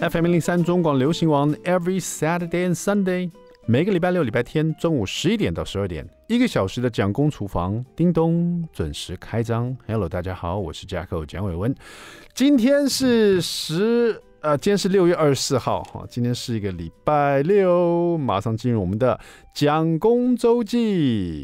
FM 零三中广流行王，Every Saturday and Sunday，每个礼拜六、礼拜天中午十一点到十二点，一个小时的蒋公厨房，叮咚，准时开张。Hello，大家好，我是 Jacko 蒋伟文，今天是十，呃，今天是六月二十四号，哈，今天是一个礼拜六，马上进入我们的蒋公周记。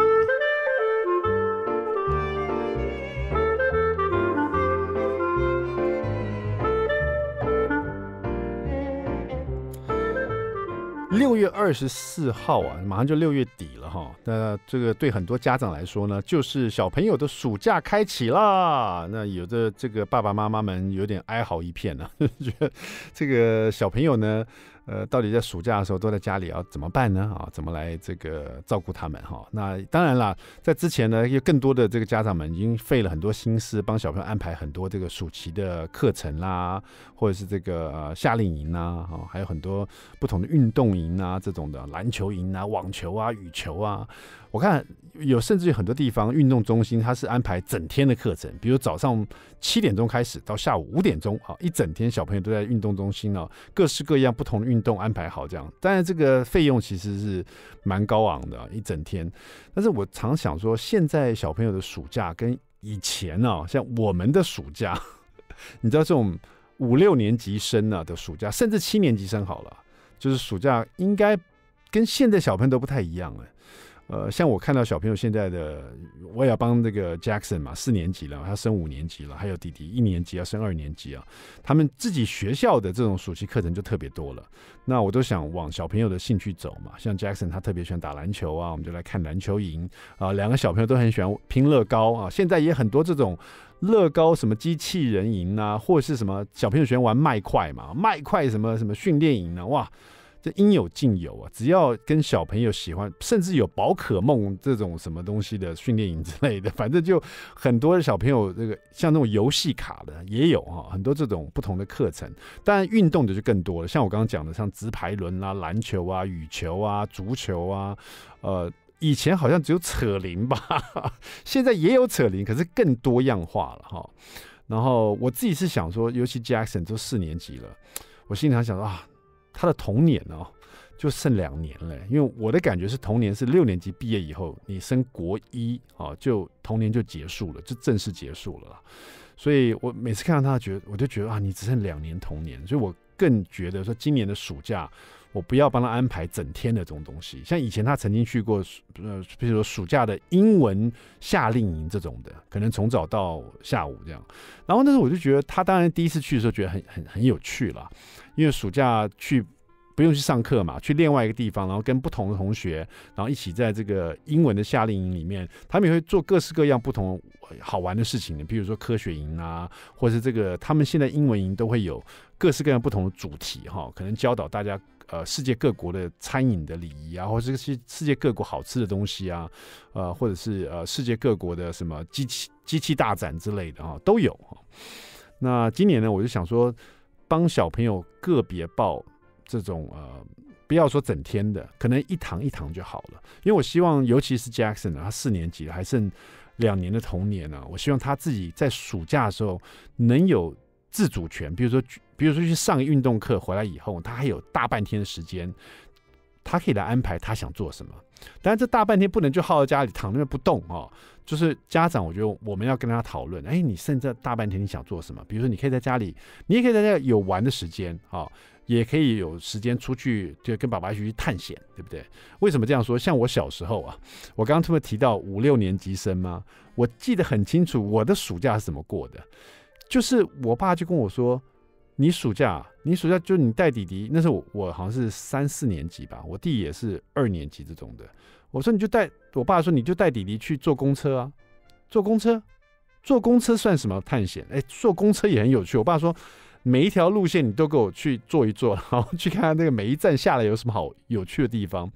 六月二十四号啊，马上就六月底了哈。那这个对很多家长来说呢，就是小朋友的暑假开启啦。那有的这个爸爸妈妈们有点哀嚎一片呢，觉得这个小朋友呢。呃，到底在暑假的时候都在家里要怎么办呢？啊，怎么来这个照顾他们哈？那当然啦，在之前呢，有更多的这个家长们已经费了很多心思，帮小朋友安排很多这个暑期的课程啦，或者是这个夏令营呐，哦，还有很多不同的运动营啊，这种的篮球营啊、网球啊、羽球啊。我看有甚至于很多地方运动中心，他是安排整天的课程，比如早上七点钟开始到下午五点钟，好一整天小朋友都在运动中心哦，各式各样不同的运动安排好这样，但是这个费用其实是蛮高昂的，一整天。但是我常想说，现在小朋友的暑假跟以前呢，像我们的暑假，你知道这种五六年级生呢的暑假，甚至七年级生好了，就是暑假应该跟现在小朋友都不太一样了。呃，像我看到小朋友现在的，我也要帮这个 Jackson 嘛，四年级了，他升五年级了，还有弟弟一年级要升二年级啊，他们自己学校的这种暑期课程就特别多了。那我都想往小朋友的兴趣走嘛，像 Jackson 他特别喜欢打篮球啊，我们就来看篮球营啊。两个小朋友都很喜欢拼乐高啊，现在也很多这种乐高什么机器人营啊，或是什么小朋友喜欢玩麦块嘛，麦块什么什么训练营呢，哇！这应有尽有啊！只要跟小朋友喜欢，甚至有宝可梦这种什么东西的训练营之类的，反正就很多小朋友这个像那种游戏卡的也有啊，很多这种不同的课程。但运动的就更多了，像我刚刚讲的，像直排轮啊、篮球啊、羽球啊、足球啊，呃，以前好像只有扯铃吧，现在也有扯铃，可是更多样化了哈。然后我自己是想说，尤其 Jackson 都四年级了，我心里还想说啊。他的童年哦，就剩两年了。因为我的感觉是，童年是六年级毕业以后，你升国一啊，就童年就结束了，就正式结束了。所以我每次看到他，觉我就觉得啊，你只剩两年童年，所以我更觉得说，今年的暑假。我不要帮他安排整天的这种东西，像以前他曾经去过，呃，比如说暑假的英文夏令营这种的，可能从早到下午这样。然后那时候我就觉得，他当然第一次去的时候觉得很很很有趣了，因为暑假去不用去上课嘛，去另外一个地方，然后跟不同的同学，然后一起在这个英文的夏令营里面，他们也会做各式各样不同好玩的事情的，比如说科学营啊，或者是这个他们现在英文营都会有各式各样不同的主题哈，可能教导大家。呃，世界各国的餐饮的礼仪啊，或者是世界各国好吃的东西啊，呃，或者是呃世界各国的什么机器机器大展之类的啊，都有哈。那今年呢，我就想说，帮小朋友个别报这种呃，不要说整天的，可能一堂一堂就好了。因为我希望，尤其是 Jackson 啊，他四年级了，还剩两年的童年呢，我希望他自己在暑假的时候能有自主权，比如说。比如说去上运动课回来以后，他还有大半天的时间，他可以来安排他想做什么。当然，这大半天不能就耗在家里躺那不动哦。就是家长，我觉得我们要跟他讨论：哎，你剩这大半天你想做什么？比如说，你可以在家里，你也可以在家有玩的时间啊，也可以有时间出去，就跟爸爸一起去探险，对不对？为什么这样说？像我小时候啊，我刚刚特别提到五六年级生吗？我记得很清楚，我的暑假是怎么过的，就是我爸就跟我说。你暑假，你暑假就你带弟弟。那时候我好像是三四年级吧，我弟也是二年级这种的。我说你就带，我爸说你就带弟弟去坐公车啊，坐公车，坐公车算什么探险？哎，坐公车也很有趣。我爸说，每一条路线你都给我去坐一坐，然后去看看那个每一站下来有什么好有趣的地方。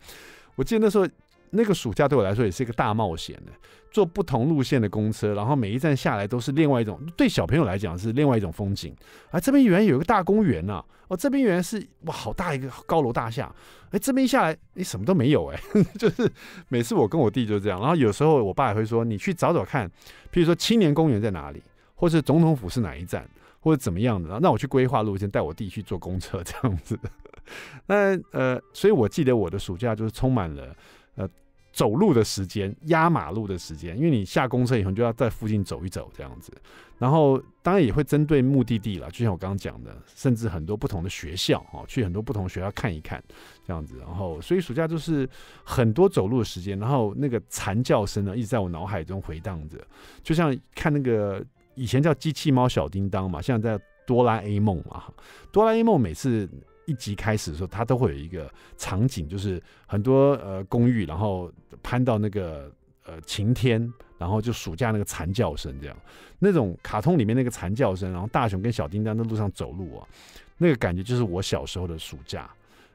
我记得那时候。那个暑假对我来说也是一个大冒险的，坐不同路线的公车，然后每一站下来都是另外一种。对小朋友来讲是另外一种风景。啊，这边原来有一个大公园呐，哦，这边原来是哇，好大一个高楼大厦。哎，这边一下来，你什么都没有哎。就是每次我跟我弟就这样，然后有时候我爸也会说，你去找找看，譬如说青年公园在哪里，或是总统府是哪一站，或者怎么样的。然那我去规划路线，带我弟去坐公车这样子。那呃，所以我记得我的暑假就是充满了呃。走路的时间，压马路的时间，因为你下公车以后就要在附近走一走这样子，然后当然也会针对目的地了，就像我刚刚讲的，甚至很多不同的学校啊，去很多不同学校看一看这样子，然后所以暑假就是很多走路的时间，然后那个惨叫声呢一直在我脑海中回荡着，就像看那个以前叫机器猫小叮当嘛，现在在哆啦 A 梦嘛，哆啦 A 梦每次。一集开始的时候，他都会有一个场景，就是很多呃公寓，然后攀到那个呃晴天，然后就暑假那个惨叫声这样，那种卡通里面那个惨叫声，然后大熊跟小叮当在路上走路啊，那个感觉就是我小时候的暑假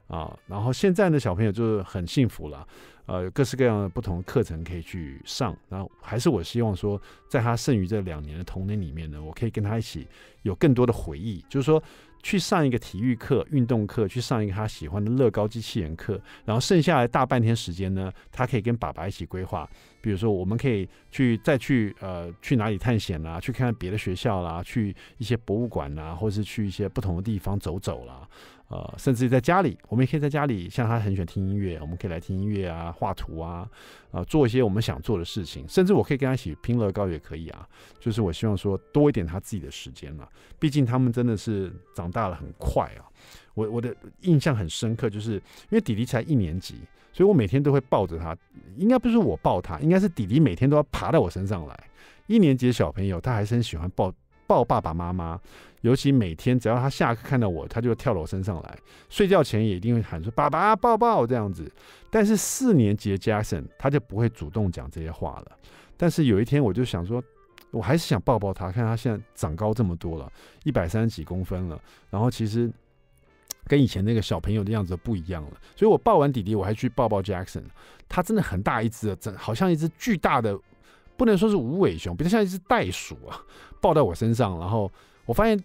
啊。然后现在的小朋友就是很幸福了，呃，各式各样的不同的课程可以去上。然后还是我希望说，在他剩余这两年的童年里面呢，我可以跟他一起有更多的回忆，就是说。去上一个体育课、运动课，去上一个他喜欢的乐高机器人课，然后剩下来大半天时间呢，他可以跟爸爸一起规划，比如说我们可以去再去呃去哪里探险啦，去看看别的学校啦，去一些博物馆啦，或是去一些不同的地方走走啦。呃，甚至在家里，我们也可以在家里，像他很喜欢听音乐，我们可以来听音乐啊，画图啊，啊，做一些我们想做的事情，甚至我可以跟他一起拼乐高也可以啊。就是我希望说多一点他自己的时间了，毕竟他们真的是长大了很快啊。我我的印象很深刻，就是因为弟弟才一年级，所以我每天都会抱着他，应该不是我抱他，应该是弟弟每天都要爬到我身上来。一年级的小朋友，他还是很喜欢抱抱爸爸妈妈。尤其每天只要他下课看到我，他就跳我身上来。睡觉前也一定会喊说“爸爸抱抱”这样子。但是四年级的 Jackson 他就不会主动讲这些话了。但是有一天我就想说，我还是想抱抱他，看他现在长高这么多了，一百三十几公分了。然后其实跟以前那个小朋友的样子不一样了。所以我抱完弟弟，我还去抱抱 Jackson。他真的很大一只，真好像一只巨大的，不能说是无尾熊，比较像一只袋鼠啊，抱在我身上。然后我发现。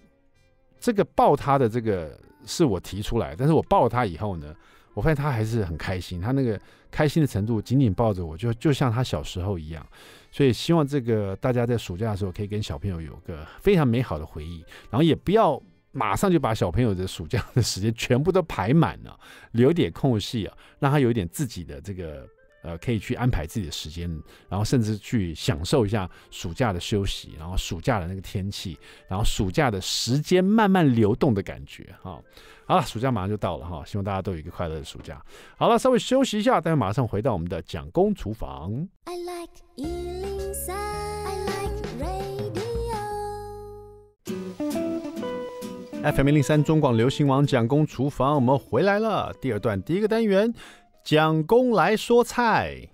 这个抱他的这个是我提出来，但是我抱他以后呢，我发现他还是很开心，他那个开心的程度紧紧抱着我，就就像他小时候一样。所以希望这个大家在暑假的时候可以跟小朋友有个非常美好的回忆，然后也不要马上就把小朋友的暑假的时间全部都排满了，留点空隙啊，让他有一点自己的这个。呃，可以去安排自己的时间，然后甚至去享受一下暑假的休息，然后暑假的那个天气，然后暑假的时间慢慢流动的感觉哈。好了，暑假马上就到了哈，希望大家都有一个快乐的暑假。好了，稍微休息一下，大家马上回到我们的蒋工厨房。FM 零三中广流行网蒋工厨房，我们回来了，第二段第一个单元。蒋公来说菜。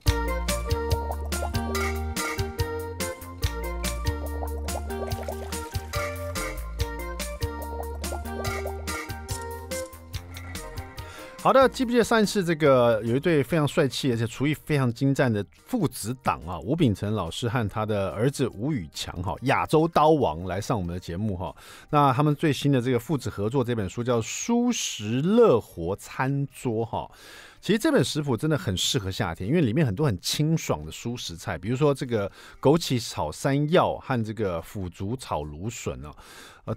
好的，记不记得上一次这个有一对非常帅气而且厨艺非常精湛的父子档啊，吴秉辰老师和他的儿子吴宇强哈，亚洲刀王来上我们的节目哈。那他们最新的这个父子合作这本书叫《舒食乐活餐桌》哈。其实这本食谱真的很适合夏天，因为里面很多很清爽的舒食菜，比如说这个枸杞炒山药和这个腐竹炒芦笋啊。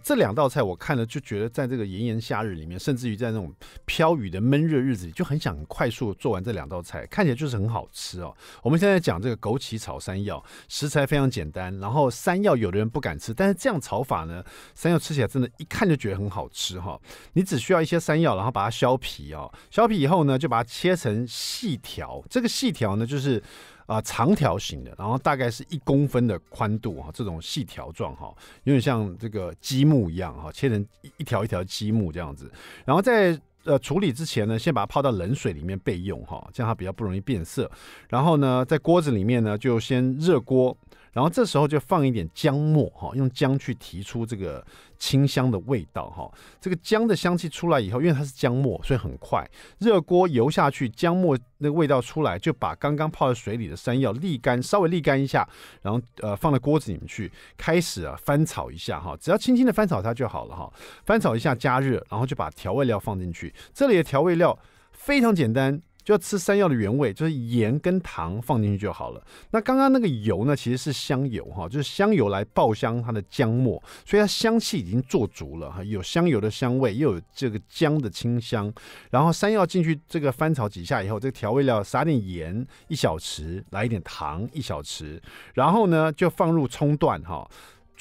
这两道菜我看了就觉得，在这个炎炎夏日里面，甚至于在那种飘雨的闷热日子里，就很想快速做完这两道菜。看起来就是很好吃哦。我们现在讲这个枸杞炒山药，食材非常简单。然后山药有的人不敢吃，但是这样炒法呢，山药吃起来真的，一看就觉得很好吃哈。你只需要一些山药，然后把它削皮哦，削皮以后呢，就把它切成细条。这个细条呢，就是。啊，长条形的，然后大概是一公分的宽度哈，这种细条状哈，有点像这个积木一样哈，切成一一条一条积木这样子。然后在呃处理之前呢，先把它泡到冷水里面备用哈，这样它比较不容易变色。然后呢，在锅子里面呢，就先热锅。然后这时候就放一点姜末哈，用姜去提出这个清香的味道哈。这个姜的香气出来以后，因为它是姜末，所以很快。热锅油下去，姜末那个味道出来，就把刚刚泡在水里的山药沥干，稍微沥干一下，然后呃放到锅子里面去开始啊翻炒一下哈，只要轻轻的翻炒它就好了哈。翻炒一下加热，然后就把调味料放进去。这里的调味料非常简单。就要吃山药的原味，就是盐跟糖放进去就好了。那刚刚那个油呢，其实是香油哈，就是香油来爆香它的姜末，所以它香气已经做足了哈，有香油的香味，又有这个姜的清香。然后山药进去这个翻炒几下以后，这个调味料撒点盐一小匙，来一点糖一小匙，然后呢就放入葱段哈。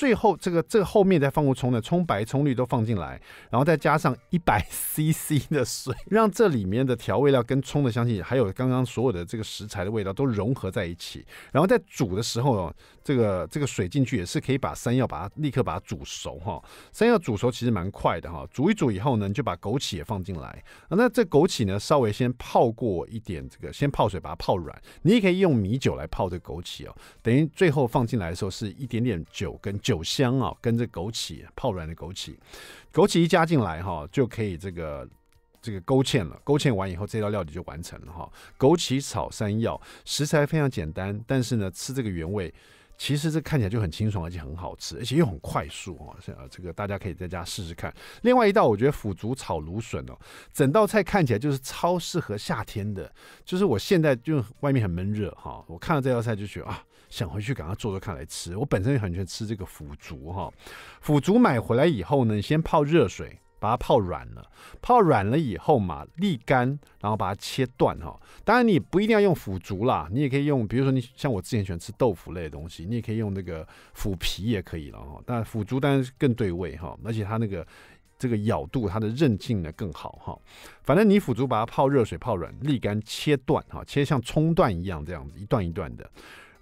最后这个这个后面再放入葱的，葱白葱绿都放进来，然后再加上一百 CC 的水，让这里面的调味料跟葱的香气，还有刚刚所有的这个食材的味道都融合在一起。然后在煮的时候哦，这个这个水进去也是可以把山药把它立刻把它煮熟哈。山药煮熟其实蛮快的哈，煮一煮以后呢，你就把枸杞也放进来。那这枸杞呢，稍微先泡过一点这个，先泡水把它泡软。你也可以用米酒来泡这枸杞哦，等于最后放进来的时候是一点点酒跟酒。酒香啊，跟这枸杞泡软的枸杞，枸杞一加进来哈，就可以这个这个勾芡了。勾芡完以后，这道料理就完成了哈。枸杞炒山药，食材非常简单，但是呢，吃这个原味，其实这看起来就很清爽，而且很好吃，而且又很快速啊，这个大家可以在家试试看。另外一道，我觉得腐竹炒芦笋哦，整道菜看起来就是超适合夏天的。就是我现在就外面很闷热哈，我看到这道菜就觉得啊。想回去赶快做做看来吃。我本身很喜欢吃这个腐竹哈，腐竹买回来以后呢，先泡热水，把它泡软了。泡软了以后嘛，沥干，然后把它切断哈。当然你不一定要用腐竹啦，你也可以用，比如说你像我之前喜欢吃豆腐类的东西，你也可以用那个腐皮也可以了哈。但腐竹当然更对味哈，而且它那个这个咬度，它的韧性呢更好哈。反正你腐竹把它泡热水泡软，沥干，切断哈，切像葱段一样这样子，一段一段的。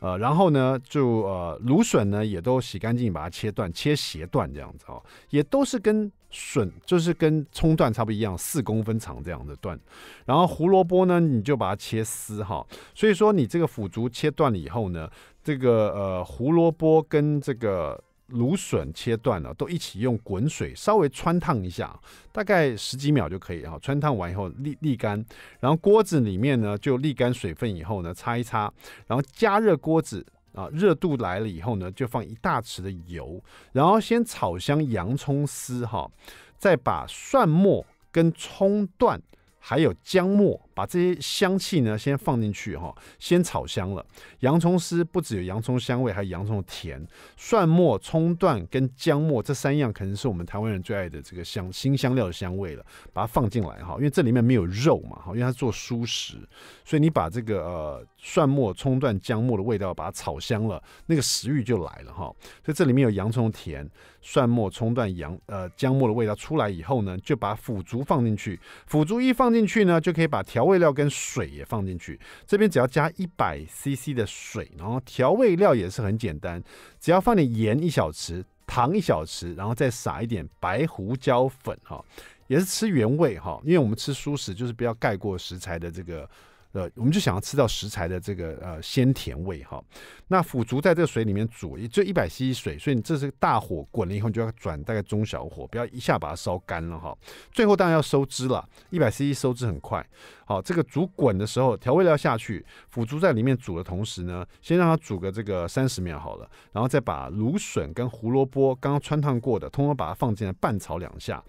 呃，然后呢，就呃，芦笋呢也都洗干净，把它切断，切斜段这样子哦，也都是跟笋，就是跟葱段差不多一样，四公分长这样子段。然后胡萝卜呢，你就把它切丝哈。所以说你这个腐竹切断了以后呢，这个呃胡萝卜跟这个。芦笋切断了，都一起用滚水稍微穿烫一下，大概十几秒就可以啊。穿烫完以后沥沥干，然后锅子里面呢就沥干水分以后呢擦一擦，然后加热锅子啊，热度来了以后呢就放一大匙的油，然后先炒香洋葱丝哈，再把蒜末跟葱段。还有姜末，把这些香气呢先放进去哈，先炒香了。洋葱丝不只有洋葱香味，还有洋葱的甜。蒜末、葱段跟姜末这三样，可能是我们台湾人最爱的这个香新香料的香味了。把它放进来哈，因为这里面没有肉嘛，哈，因为它做蔬食，所以你把这个呃。蒜末、葱段、姜末的味道把它炒香了，那个食欲就来了哈。所以这里面有洋葱甜、蒜末、葱段、洋呃姜末的味道出来以后呢，就把腐竹放进去。腐竹一放进去呢，就可以把调味料跟水也放进去。这边只要加一百 CC 的水，然后调味料也是很简单，只要放点盐一小匙、糖一小匙，然后再撒一点白胡椒粉哈，也是吃原味哈，因为我们吃素食就是不要盖过食材的这个。呃，我们就想要吃到食材的这个呃鲜甜味哈。那腐竹在这个水里面煮，也就一百 c c 水，所以你这是个大火滚了以后你就要转大概中小火，不要一下把它烧干了哈。最后当然要收汁了，一百 c c 收汁很快。好，这个煮滚的时候，调味料下去，腐竹在里面煮的同时呢，先让它煮个这个三十秒好了，然后再把芦笋跟胡萝卜刚刚穿烫过的，通通把它放进来拌炒两下。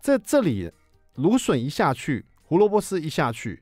在这里，芦笋一下去，胡萝卜丝一下去。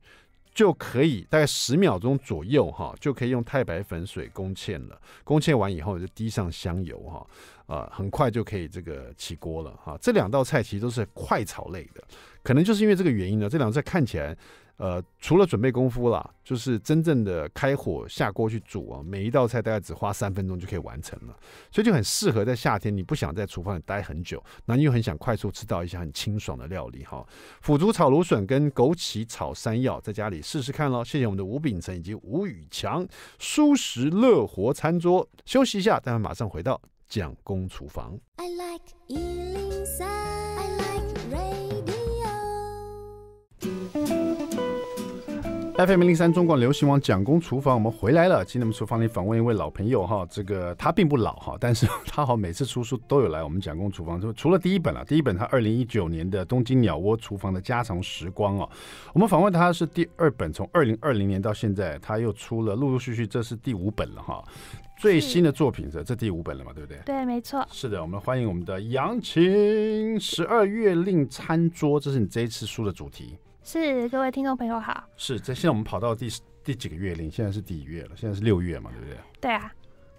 就可以大概十秒钟左右哈，就可以用太白粉水勾芡了。勾芡完以后就滴上香油哈，呃，很快就可以这个起锅了哈。这两道菜其实都是快炒类的，可能就是因为这个原因呢，这两道菜看起来。呃，除了准备功夫啦，就是真正的开火下锅去煮啊，每一道菜大概只花三分钟就可以完成了，所以就很适合在夏天，你不想在厨房里待很久，那你又很想快速吃到一些很清爽的料理哈。腐竹炒芦笋跟枸杞炒山药，在家里试试看喽。谢谢我们的吴秉成以及吴宇强，舒适乐活餐桌。休息一下，大家马上回到蒋工厨房。FM 零零三中广流行网蒋工厨房，我们回来了。今天我们厨房里访问一位老朋友哈，这个他并不老哈，但是他好每次出书都有来我们蒋工厨房。就除了第一本了，第一本他二零一九年的东京鸟窝厨房的家常时光啊，我们访问他是第二本，从二零二零年到现在他又出了陆陆续续，这是第五本了哈。最新的作品是这第五本了嘛，对不对？对，没错。是的，我们欢迎我们的杨晴，十二月令餐桌，这是你这一次书的主题。是各位听众朋友好，是这现在我们跑到第第几个月令？现在是几月了？现在是六月嘛，对不对？对啊，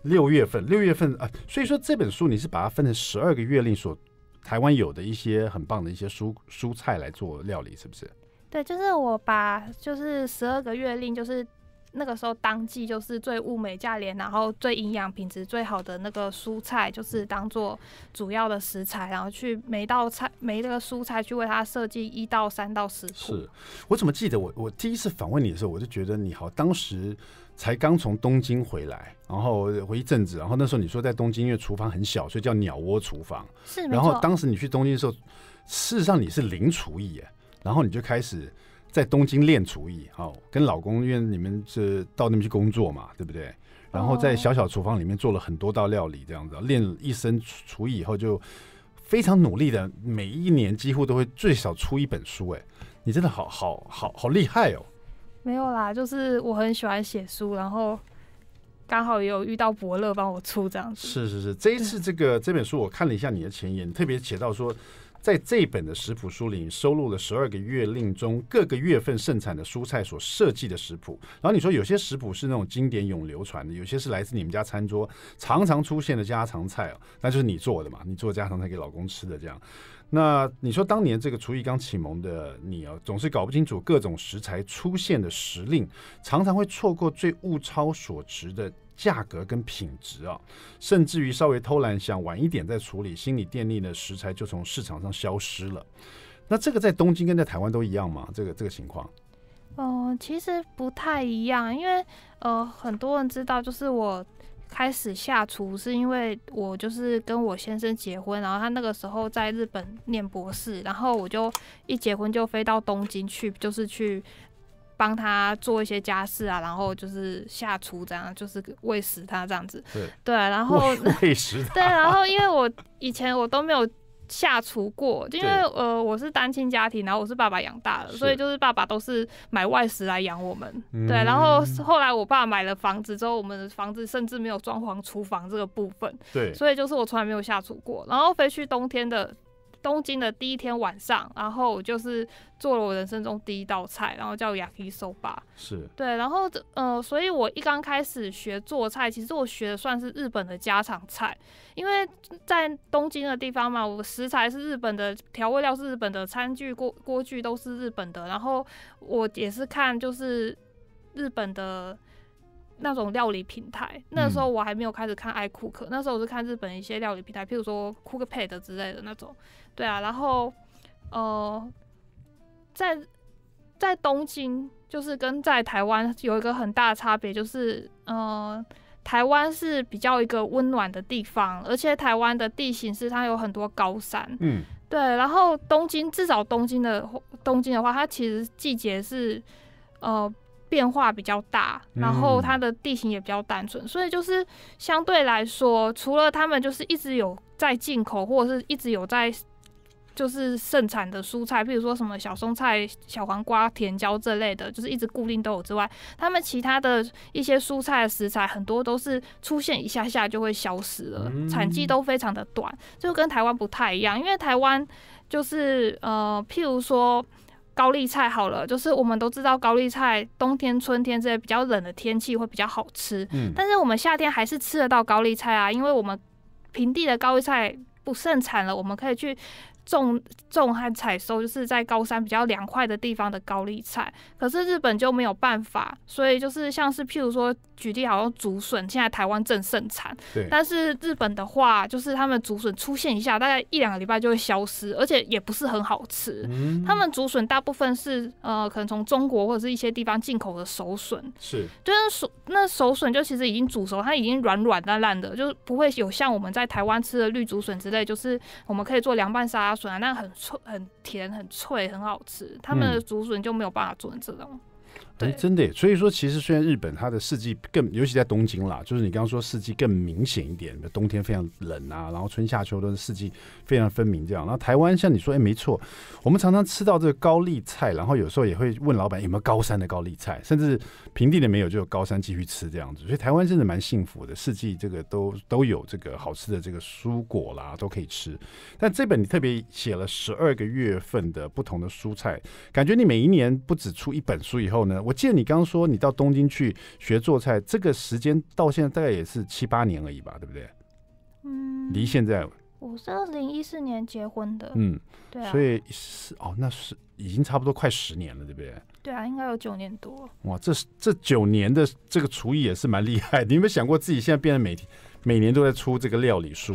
六月份，六月份啊，所以说这本书你是把它分成十二个月令，所台湾有的一些很棒的一些蔬蔬菜来做料理，是不是？对，就是我把就是十二个月令就是。那个时候当季就是最物美价廉，然后最营养品质最好的那个蔬菜，就是当做主要的食材，然后去每道菜每那个蔬菜去为它设计一到三到四道。是，我怎么记得我我第一次访问你的时候，我就觉得你好，当时才刚从东京回来，然后回一阵子，然后那时候你说在东京因为厨房很小，所以叫鸟窝厨房。是，然后当时你去东京的时候，事实上你是零厨艺，然后你就开始。在东京练厨艺，好，跟老公因为你们是到那边去工作嘛，对不对？然后在小小厨房里面做了很多道料理，这样子练一身厨厨艺以后，就非常努力的，每一年几乎都会最少出一本书。哎，你真的好好好好厉害哦！没有啦，就是我很喜欢写书，然后刚好也有遇到伯乐帮我出这样子。是是是，这一次这个这本书我看了一下你的前言，特别写到说。在这本的食谱书里，收录了十二个月令中各个月份盛产的蔬菜所设计的食谱。然后你说有些食谱是那种经典永流传的，有些是来自你们家餐桌常常出现的家常菜哦，那就是你做的嘛，你做家常菜给老公吃的这样。那你说当年这个厨艺刚启蒙的你哦，总是搞不清楚各种食材出现的时令，常常会错过最物超所值的。价格跟品质啊，甚至于稍微偷懒，想晚一点再处理，心理电力的食材就从市场上消失了。那这个在东京跟在台湾都一样吗？这个这个情况？哦，其实不太一样，因为呃，很多人知道，就是我开始下厨是因为我就是跟我先生结婚，然后他那个时候在日本念博士，然后我就一结婚就飞到东京去，就是去。帮他做一些家事啊，然后就是下厨这样，就是喂食他这样子。对对，然后喂食。对，然后因为我以前我都没有下厨过，因为呃我是单亲家庭，然后我是爸爸养大的，所以就是爸爸都是买外食来养我们。对，然后后来我爸买了房子之后，我们的房子甚至没有装潢厨房这个部分。对，所以就是我从来没有下厨过，然后飞去冬天的。东京的第一天晚上，然后我就是做了我人生中第一道菜，然后叫 yakisoba。是对，然后呃，所以我一刚开始学做菜，其实我学的算是日本的家常菜，因为在东京的地方嘛，我食材是日本的，调味料是日本的，餐具锅锅具都是日本的，然后我也是看就是日本的。那种料理平台，那时候我还没有开始看 iCook，那时候我是看日本一些料理平台，譬如说 Cookpad 之类的那种，对啊，然后呃，在在东京就是跟在台湾有一个很大的差别，就是呃，台湾是比较一个温暖的地方，而且台湾的地形是它有很多高山，嗯，对，然后东京至少东京的东京的话，它其实季节是呃。变化比较大，然后它的地形也比较单纯，所以就是相对来说，除了他们就是一直有在进口，或者是一直有在就是盛产的蔬菜，比如说什么小松菜、小黄瓜、甜椒这类的，就是一直固定都有之外，他们其他的一些蔬菜食材很多都是出现一下下就会消失了，产季都非常的短，就跟台湾不太一样，因为台湾就是呃，譬如说。高丽菜好了，就是我们都知道高丽菜冬天、春天这些比较冷的天气会比较好吃，但是我们夏天还是吃得到高丽菜啊，因为我们平地的高丽菜不盛产了，我们可以去。种种和采收就是在高山比较凉快的地方的高丽菜，可是日本就没有办法，所以就是像是譬如说举例，好像竹笋，现在台湾正盛产，但是日本的话，就是他们竹笋出现一下，大概一两个礼拜就会消失，而且也不是很好吃。嗯，他们竹笋大部分是呃，可能从中国或者是一些地方进口的熟笋，是，就是熟那熟笋就其实已经煮熟，它已经软软烂烂的，就是不会有像我们在台湾吃的绿竹笋之类，就是我们可以做凉拌沙。笋，啊，那很脆、很甜、很脆、很好吃。他们的竹笋就没有办法做成这种。对，真的，所以说其实虽然日本它的四季更，尤其在东京啦，就是你刚刚说四季更明显一点，冬天非常冷啊，然后春夏秋冬四季非常分明这样。然后台湾像你说，哎，没错，我们常常吃到这个高丽菜，然后有时候也会问老板有没有高山的高丽菜，甚至平地的没有，就有高山继续吃这样子。所以台湾真的蛮幸福的，四季这个都都有这个好吃的这个蔬果啦，都可以吃。但这本你特别写了十二个月份的不同的蔬菜，感觉你每一年不止出一本书以后。后呢？我记得你刚刚说你到东京去学做菜，这个时间到现在大概也是七八年而已吧，对不对？嗯，离现在我是二零一四年结婚的，嗯，对，所以是哦，那是已经差不多快十年了，对不对？对啊，应该有九年多。哇，这这九年的这个厨艺也是蛮厉害。你有没有想过自己现在变得每天每年都在出这个料理书，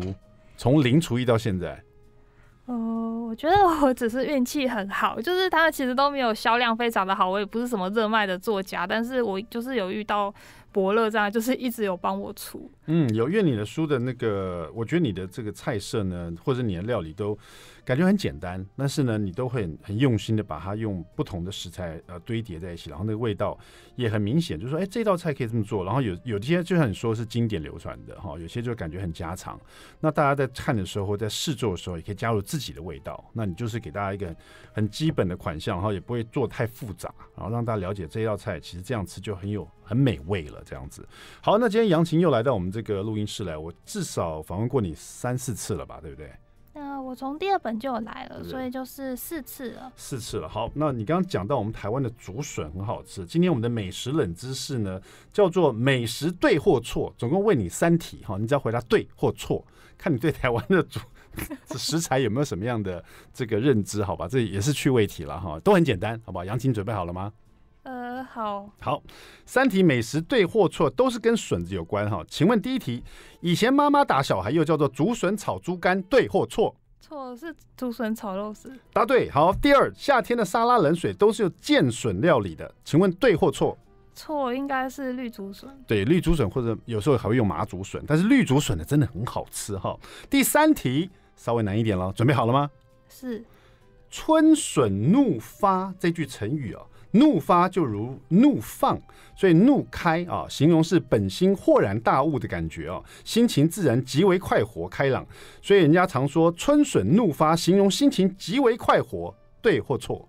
从零厨艺到现在？哦，我觉得我只是运气很好，就是他们其实都没有销量非常的好，我也不是什么热卖的作家，但是我就是有遇到。伯乐这样就是一直有帮我出，嗯，有愿你的书的那个，我觉得你的这个菜色呢，或者你的料理都感觉很简单，但是呢，你都很很用心的把它用不同的食材呃堆叠在一起，然后那个味道也很明显，就是说哎，这道菜可以这么做。然后有有些就像你说是经典流传的哈，有些就感觉很家常。那大家在看的时候，在试做的时候也可以加入自己的味道。那你就是给大家一个很基本的款项，然后也不会做太复杂，然后让大家了解这道菜其实这样吃就很有。很美味了，这样子。好，那今天杨晴又来到我们这个录音室来，我至少访问过你三四次了吧，对不对？那我从第二本就有来了，所以就是四次了。四次了。好，那你刚刚讲到我们台湾的竹笋很好吃，今天我们的美食冷知识呢，叫做美食对或错，总共问你三题哈，你只要回答对或错，看你对台湾的主 食材有没有什么样的这个认知，好吧？这也是趣味题了哈，都很简单，好不好？杨琴准备好了吗？呃，好好，三题美食对或错都是跟笋子有关哈。请问第一题，以前妈妈打小孩又叫做竹笋炒猪肝，对或错？错，是竹笋炒肉丝。答对，好。第二，夏天的沙拉冷水都是有剑笋料理的，请问对或错？错，应该是绿竹笋。对，绿竹笋或者有时候还会用麻竹笋，但是绿竹笋的真的很好吃哈。第三题稍微难一点了，准备好了吗？是。春笋怒发这句成语啊。怒发就如怒放，所以怒开啊，形容是本心豁然大悟的感觉啊，心情自然极为快活开朗。所以人家常说春笋怒发，形容心情极为快活，对或错？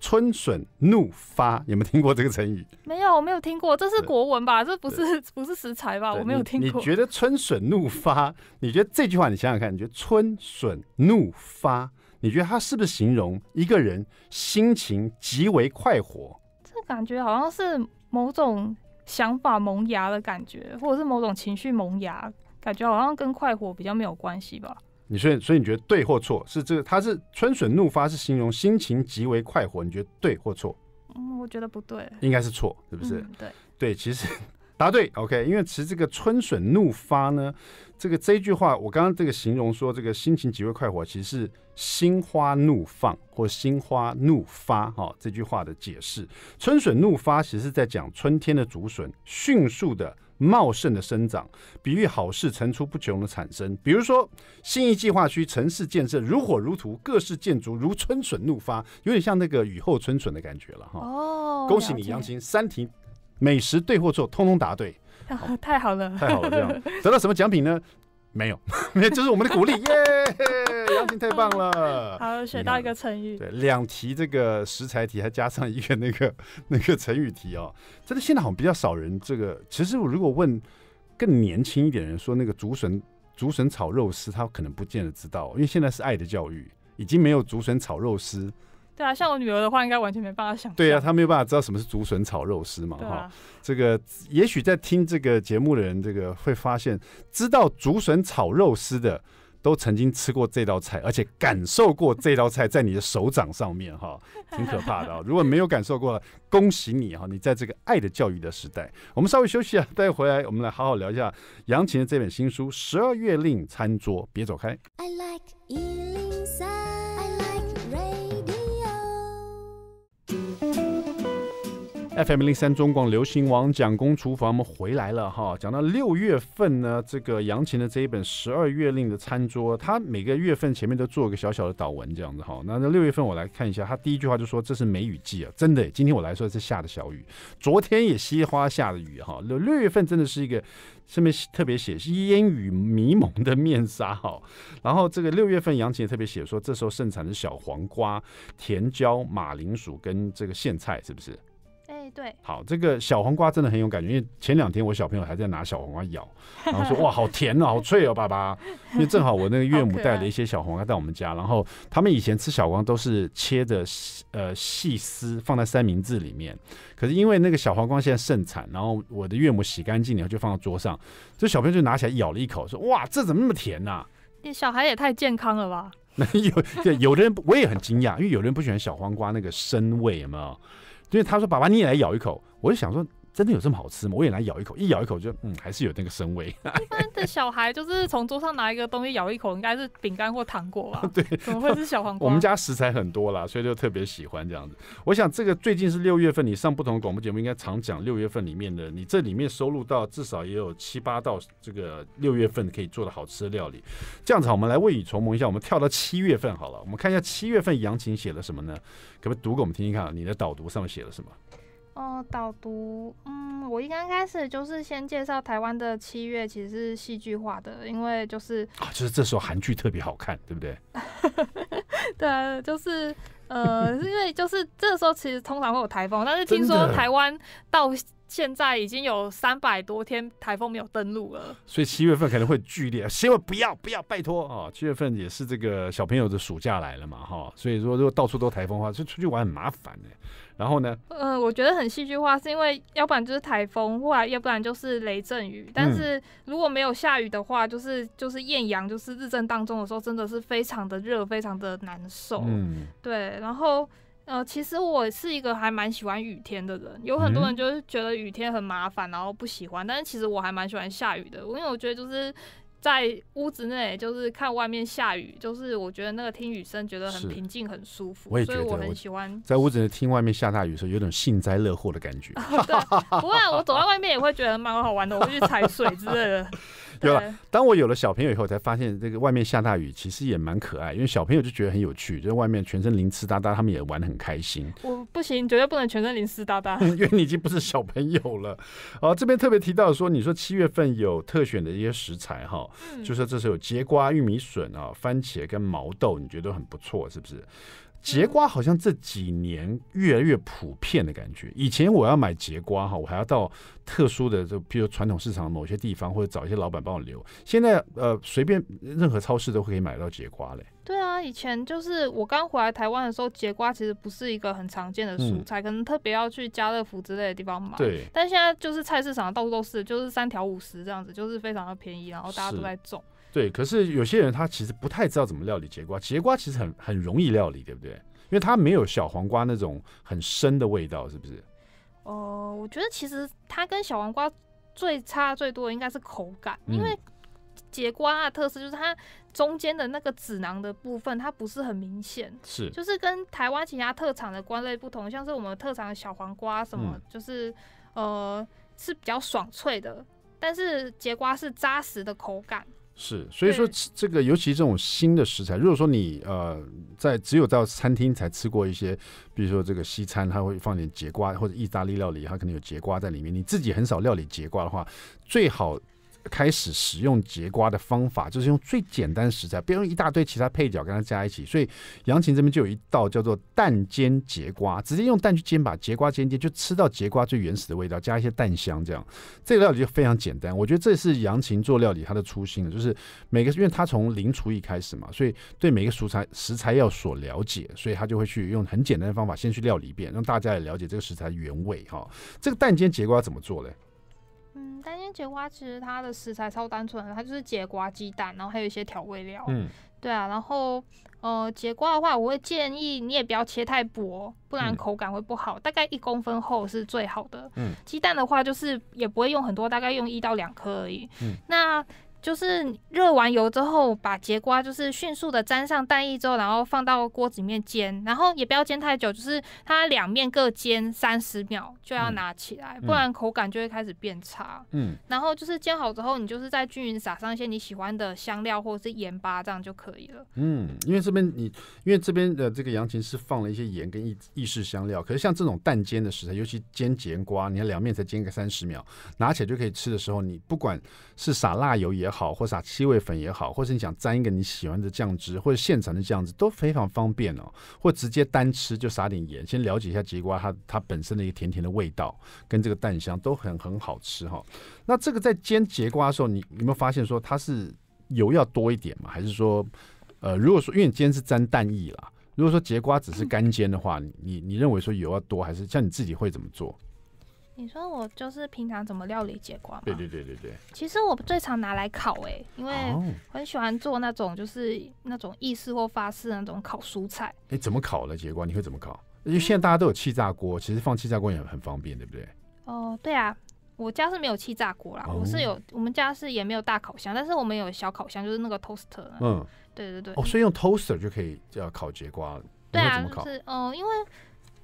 春笋怒发，有没有听过这个成语？没有，我没有听过，这是国文吧？这不是不是食材吧？我没有听过。你觉得春笋怒发？你觉得这句话，你想想看，你觉得春笋怒发？你觉得他是不是形容一个人心情极为快活？这感觉好像是某种想法萌芽的感觉，或者是某种情绪萌芽，感觉好像跟快活比较没有关系吧？你所以所以你觉得对或错？是这个？他是春笋怒发，是形容心情极为快活？你觉得对或错？嗯，我觉得不对，应该是错，是不是？对对，其实。答对，OK。因为其实这个“春笋怒发”呢，这个这一句话，我刚刚这个形容说这个心情极为快活，其实是“心花怒放”或“心花怒发”哈。这句话的解释，“春笋怒发”其实是在讲春天的竹笋迅速的茂盛的生长，比喻好事层出不穷的产生。比如说，新一计划区城市建设如火如荼，各式建筑如春笋怒发，有点像那个雨后春笋的感觉了哈。哦，恭喜你，杨琴三题。美食对或错，通通答对，太好了，太好了，这样得到什么奖品呢？没有，没有，这是我们的鼓励，耶，杨琴太棒了。好，学到一个成语，对，两题这个食材题，还加上一个那个那个成语题哦，真的现在好像比较少人。这个其实我如果问更年轻一点人，说那个竹笋竹笋炒肉丝，他可能不见得知道，因为现在是爱的教育，已经没有竹笋炒肉丝。对啊，像我女儿的话，应该完全没办法想对啊，她没有办法知道什么是竹笋炒肉丝嘛，哈。这个也许在听这个节目的人，这个会发现，知道竹笋炒肉丝的，都曾经吃过这道菜，而且感受过这道菜在你的手掌上面，哈，挺可怕的。如果没有感受过，恭喜你哈，你在这个爱的教育的时代。我们稍微休息啊，待会回来我们来好好聊一下杨琴的这本新书《十二月令餐桌》，别走开。Family 三中广流行王讲工厨房，我们回来了哈。讲到六月份呢，这个杨琴的这一本《十二月令》的餐桌，他每个月份前面都做一个小小的导文，这样子哈。那那六月份我来看一下，他第一句话就说这是梅雨季啊，真的。今天我来说是下的小雨，昨天也稀花下的雨哈。六月份真的是一个上面特别写是烟雨迷蒙的面纱哈。然后这个六月份杨琴也特别写说，这时候盛产的小黄瓜、甜椒、马铃薯跟这个苋菜，是不是？对，好，这个小黄瓜真的很有感觉，因为前两天我小朋友还在拿小黄瓜咬，然后说 哇，好甜哦，好脆哦，爸爸。因为正好我那个岳母带了一些小黄瓜到我们家，然后他们以前吃小黄瓜都是切着呃细丝放在三明治里面，可是因为那个小黄瓜现在盛产，然后我的岳母洗干净以后就放到桌上，这小朋友就拿起来咬了一口，说哇，这怎么那么甜呐？你小孩也太健康了吧？那 有有的人我也很惊讶，因为有人不喜欢小黄瓜那个生味，有没有？因为他说：“爸爸，你也来咬一口。”我就想说。真的有这么好吃吗？我也来咬一口，一咬一口就嗯，还是有那个生味。一般的小孩就是从桌上拿一个东西咬一口，应该是饼干或糖果吧？对，怎么会是小黄瓜？我们家食材很多啦，所以就特别喜欢这样子。我想这个最近是六月份，你上不同的广播节目应该常讲六月份里面的，你这里面收录到至少也有七八道这个六月份可以做的好吃的料理。这样子好，我们来未雨绸缪一下，我们跳到七月份好了，我们看一下七月份杨琴写了什么呢？可不可以读给我们听听看？你的导读上面写了什么？哦，导读，嗯，我一刚开始就是先介绍台湾的七月，其实是戏剧化的，因为就是啊，就是这时候韩剧特别好看，对不对？对就是呃，因为就是这时候其实通常会有台风，但是听说台湾到现在已经有三百多天台风没有登陆了，所以七月份可能会剧烈。希望不要，不要拜托啊！七月份也是这个小朋友的暑假来了嘛，哈，所以说如果到处都台风的话，就出去玩很麻烦的。然后呢？呃，我觉得很戏剧化，是因为要不然就是台风，或来要不然就是雷阵雨。但是如果没有下雨的话，就是就是艳阳，就是日正当中的时候，真的是非常的热，非常的难受。嗯，对。然后，呃，其实我是一个还蛮喜欢雨天的人。有很多人就是觉得雨天很麻烦，然后不喜欢。但是其实我还蛮喜欢下雨的，因为我觉得就是。在屋子内，就是看外面下雨，就是我觉得那个听雨声觉得很平静、很舒服，所以我很喜欢。在屋子内听外面下大雨是有种幸灾乐祸的感觉。对，不过我走在外面也会觉得蛮好玩的，我会去踩水之类的。对了，当我有了小朋友以后，才发现这个外面下大雨其实也蛮可爱，因为小朋友就觉得很有趣，就是外面全身淋湿哒哒，他们也玩得很开心。我不行，绝对不能全身淋湿哒哒，因为你已经不是小朋友了。啊，这边特别提到说，你说七月份有特选的一些食材哈，就是这时候有节瓜、玉米笋啊、番茄跟毛豆，你觉得很不错，是不是？节瓜好像这几年越来越普遍的感觉。以前我要买节瓜哈，我还要到特殊的，就比如传统市场某些地方，或者找一些老板帮我留。现在呃，随便任何超市都可以买到节瓜嘞。对啊，以前就是我刚回来台湾的时候，节瓜其实不是一个很常见的蔬菜，可能特别要去家乐福之类的地方买。对。但现在就是菜市场到处都是，就是三条五十这样子，就是非常的便宜，然后大家都在种。对，可是有些人他其实不太知道怎么料理节瓜，节瓜其实很很容易料理，对不对？因为它没有小黄瓜那种很深的味道，是不是？哦，我觉得其实它跟小黄瓜最差最多的应该是口感，因为节瓜的特色就是它中间的那个籽囊的部分它不是很明显，是就是跟台湾其他特产的瓜类不同，像是我们特产小黄瓜什么就是呃是比较爽脆的，但是节瓜是扎实的口感。是，所以说这个，尤其这种新的食材，如果说你呃，在只有到餐厅才吃过一些，比如说这个西餐，它会放点节瓜，或者意大利料理，它可能有节瓜在里面，你自己很少料理节瓜的话，最好。开始使用节瓜的方法，就是用最简单食材，不用一大堆其他配角跟它加一起。所以杨琴这边就有一道叫做蛋煎节瓜，直接用蛋去煎，把节瓜煎煎，就吃到节瓜最原始的味道，加一些蛋香，这样这个料理就非常简单。我觉得这是杨琴做料理他的初心，就是每个因为他从零厨艺开始嘛，所以对每个食材食材要所了解，所以他就会去用很简单的方法先去料理一遍，让大家也了解这个食材原味。哈，这个蛋煎节瓜怎么做嘞？担心节瓜，其实它的食材超单纯，它就是节瓜、鸡蛋，然后还有一些调味料。嗯，对啊，然后呃，节瓜的话，我会建议你也不要切太薄，不然口感会不好，大概一公分厚是最好的。嗯，鸡蛋的话就是也不会用很多，大概用一到两颗而已。嗯，那。就是热完油之后，把节瓜就是迅速的沾上蛋液之后，然后放到锅子里面煎，然后也不要煎太久，就是它两面各煎三十秒就要拿起来，不然口感就会开始变差。嗯，然后就是煎好之后，你就是再均匀撒上一些你喜欢的香料或者是盐巴，这样就可以了。嗯，因为这边你因为这边的这个羊琴是放了一些盐跟意意式香料，可是像这种蛋煎的食材，尤其煎节瓜，你两面才煎个三十秒，拿起来就可以吃的时候，你不管是撒辣油也要。好，或撒七味粉也好，或是你想沾一个你喜欢的酱汁，或者现成的酱汁都非常方便哦。或直接单吃就撒点盐，先了解一下节瓜它它本身的一个甜甜的味道，跟这个蛋香都很很好吃哈。那这个在煎节瓜的时候，你有没有发现说它是油要多一点嘛？还是说，呃，如果说因为你煎是沾蛋液啦，如果说节瓜只是干煎的话，你你认为说油要多还是像你自己会怎么做？你说我就是平常怎么料理节瓜对对对对对。其实我最常拿来烤哎，因为很喜欢做那种就是那种意式或法式那种烤蔬菜。哎，怎么烤的节瓜？你会怎么烤？因为现在大家都有气炸锅，其实放气炸锅也很很方便，对不对？哦，对啊，我家是没有气炸锅啦，我是有，我们家是也没有大烤箱，但是我们有小烤箱，就是那个 toaster。嗯，对对对。哦，所以用 toaster 就可以叫烤节瓜。对啊，就是哦，因为。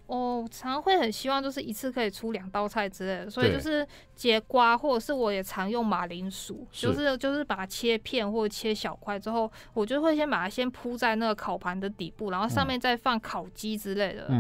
哦，常会很希望就是一次可以出两道菜之类的，所以就是节瓜，或者是我也常用马铃薯，就是就是把它切片或者切小块之后，我就会先把它先铺在那个烤盘的底部，然后上面再放烤鸡之类的。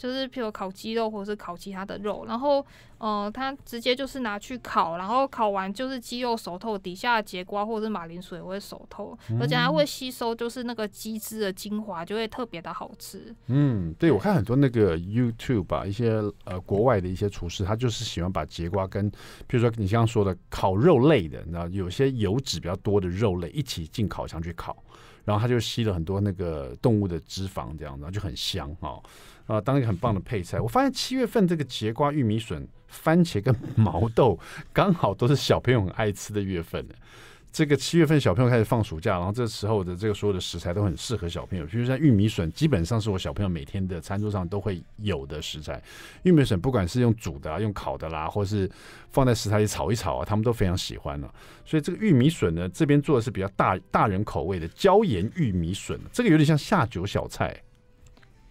就是譬如烤鸡肉或者是烤其他的肉，然后呃，它直接就是拿去烤，然后烤完就是鸡肉熟透，底下的节瓜或者是马铃薯也会熟透，而且它会吸收就是那个鸡汁的精华，就会特别的好吃。嗯，对我看很多那个 YouTube 吧，一些呃国外的一些厨师，他就是喜欢把节瓜跟譬如说你刚刚说的烤肉类的，道有些油脂比较多的肉类一起进烤箱去烤，然后它就吸了很多那个动物的脂肪，这样子就很香哦。啊，当一个很棒的配菜。我发现七月份这个节瓜、玉米笋、番茄跟毛豆，刚好都是小朋友很爱吃的月份。这个七月份小朋友开始放暑假，然后这时候的这个所有的食材都很适合小朋友。比如像玉米笋，基本上是我小朋友每天的餐桌上都会有的食材。玉米笋不管是用煮的、啊、用烤的啦，或是放在食材里炒一炒啊，他们都非常喜欢了。所以这个玉米笋呢，这边做的是比较大大人口味的椒盐玉米笋，这个有点像下酒小菜。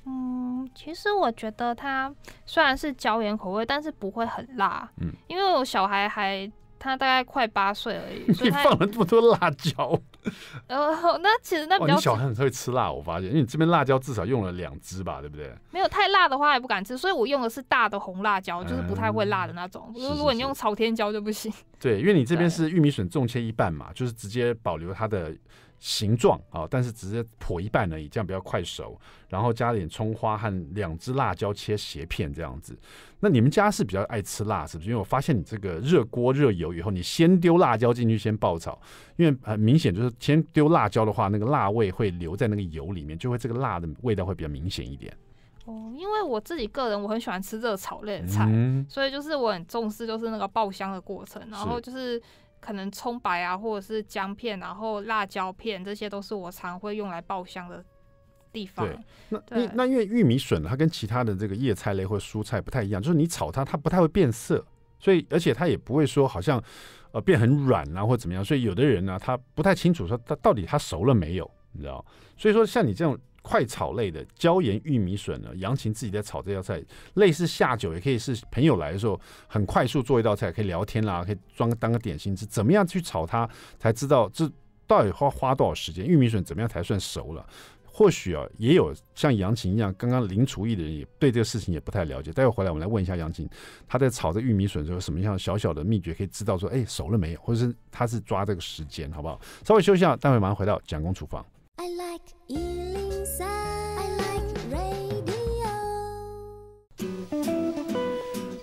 嗯，其实我觉得它虽然是椒盐口味，但是不会很辣。嗯，因为我小孩还他大概快八岁而所你放了这么多辣椒。然呃，那其实那比较……你小孩很会吃辣，我发现，因为你这边辣椒至少用了两支吧，对不对？没有太辣的话也不敢吃，所以我用的是大的红辣椒，就是不太会辣的那种。如如果你用朝天椒就不行。对，因为你这边是玉米笋重切一半嘛，就是直接保留它的。形状啊，但是直接破一半而已，这样比较快熟。然后加点葱花和两只辣椒切斜片这样子。那你们家是比较爱吃辣，是不是？因为我发现你这个热锅热油以后，你先丢辣椒进去先爆炒，因为很明显就是先丢辣椒的话，那个辣味会留在那个油里面，就会这个辣的味道会比较明显一点。哦，因为我自己个人我很喜欢吃热炒类的菜，所以就是我很重视就是那个爆香的过程，然后就是。可能葱白啊，或者是姜片，然后辣椒片，这些都是我常会用来爆香的地方。对，那那那因为玉米笋它跟其他的这个叶菜类或蔬菜不太一样，就是你炒它，它不太会变色，所以而且它也不会说好像呃变很软啊或怎么样，所以有的人呢，他不太清楚说他到底他熟了没有，你知道？所以说像你这种。快炒类的椒盐玉米笋呢？杨琴自己在炒这道菜，类似下酒，也可以是朋友来的时候很快速做一道菜，可以聊天啦，可以装当个点心吃。怎么样去炒它，才知道这到底花花多少时间？玉米笋怎么样才算熟了？或许啊，也有像杨琴一样刚刚零厨艺的人，也对这个事情也不太了解。待会回来我们来问一下杨琴，他在炒这玉米笋时候，什么样小小的秘诀，可以知道说，哎，熟了没有？或者是他是抓这个时间，好不好？稍微休息下，待会马上回到蒋工厨房。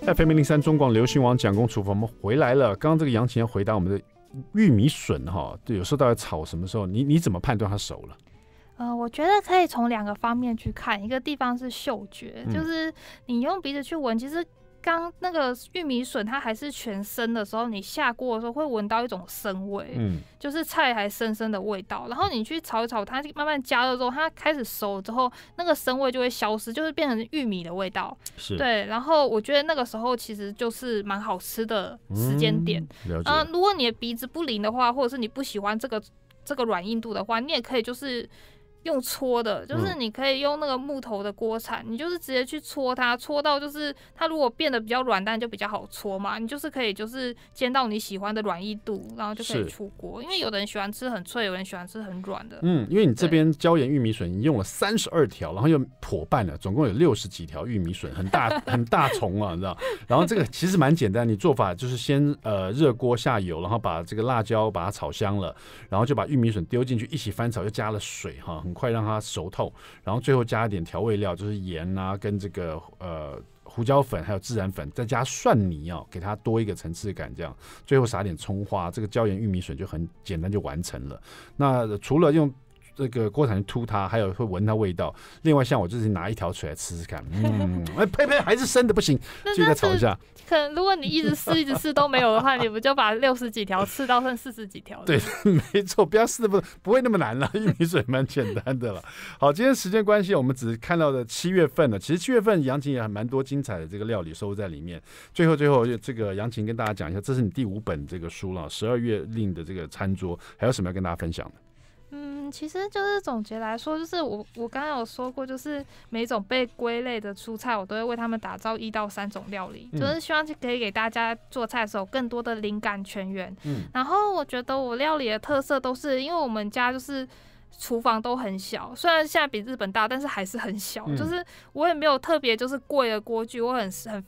在《百变零三》中广流行网蒋工厨房，我们回来了。刚刚这个杨晴要回答我们的玉米笋哈，有时候大家炒什么时候，你你怎么判断它熟了？呃，我觉得可以从两个方面去看，一个地方是嗅觉，就是你用鼻子去闻，其实。刚那个玉米笋它还是全生的时候，你下锅的时候会闻到一种生味，嗯，就是菜还生生的味道。然后你去炒一炒，它慢慢加热之后，它开始熟之后，那个生味就会消失，就是变成玉米的味道，是。对，然后我觉得那个时候其实就是蛮好吃的时间点。嗯、如果你的鼻子不灵的话，或者是你不喜欢这个这个软硬度的话，你也可以就是。用搓的，就是你可以用那个木头的锅铲，你就是直接去搓它，搓到就是它如果变得比较软，但就比较好搓嘛。你就是可以就是煎到你喜欢的软硬度，然后就可以出锅。因为有的人喜欢吃很脆，有人喜欢吃很软的。嗯，因为你这边椒盐玉米笋，你用了三十二条，然后又破半了，总共有六十几条玉米笋，很大很大 虫啊，你知道？然后这个其实蛮简单，你做法就是先呃热锅下油，然后把这个辣椒把它炒香了，然后就把玉米笋丢进去一起翻炒，又加了水哈。快让它熟透，然后最后加一点调味料，就是盐啊，跟这个呃胡椒粉，还有孜然粉，再加蒜泥哦，给它多一个层次感。这样，最后撒点葱花，这个椒盐玉米笋就很简单就完成了。那除了用。这个锅铲去突它，还有会闻它味道。另外，像我就是拿一条出来吃吃看，嗯，哎，呸呸，还是生的不行，就再炒一下。可如果你一直试，一直试都没有的话，你不就把六十几条吃到剩四十几条？对，没错，不要试的不不会那么难了。玉米水蛮简单的了。好，今天时间关系，我们只是看到的七月份了。其实七月份杨琴也还蛮多精彩的这个料理收在里面。最后，最后，这个杨琴跟大家讲一下，这是你第五本这个书了，《十二月令的这个餐桌》，还有什么要跟大家分享的？其实就是总结来说，就是我我刚刚有说过，就是每种被归类的蔬菜，我都会为他们打造一到三种料理，就是希望可以给大家做菜的时候更多的灵感泉源。嗯，然后我觉得我料理的特色都是因为我们家就是厨房都很小，虽然现在比日本大，但是还是很小。就是我也没有特别就是贵的锅具我很很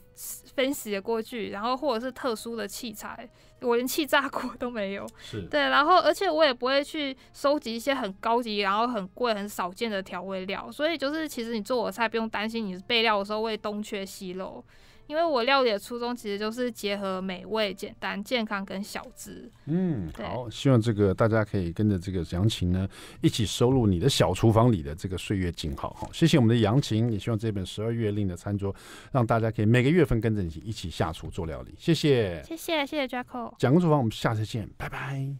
分析的锅具，然后或者是特殊的器材。我连气炸锅都没有，是对，然后而且我也不会去收集一些很高级、然后很贵、很少见的调味料，所以就是其实你做我菜不用担心，你备料的时候会东缺西漏。因为我料理的初衷其实就是结合美味、简单、健康跟小资。嗯，好，希望这个大家可以跟着这个杨晴呢，一起收录你的小厨房里的这个岁月静好。好，谢谢我们的杨晴，也希望这本十二月令的餐桌，让大家可以每个月份跟着一起一起下厨做料理。谢谢，谢谢谢谢 Jacko，讲个厨房，我们下次见，拜拜。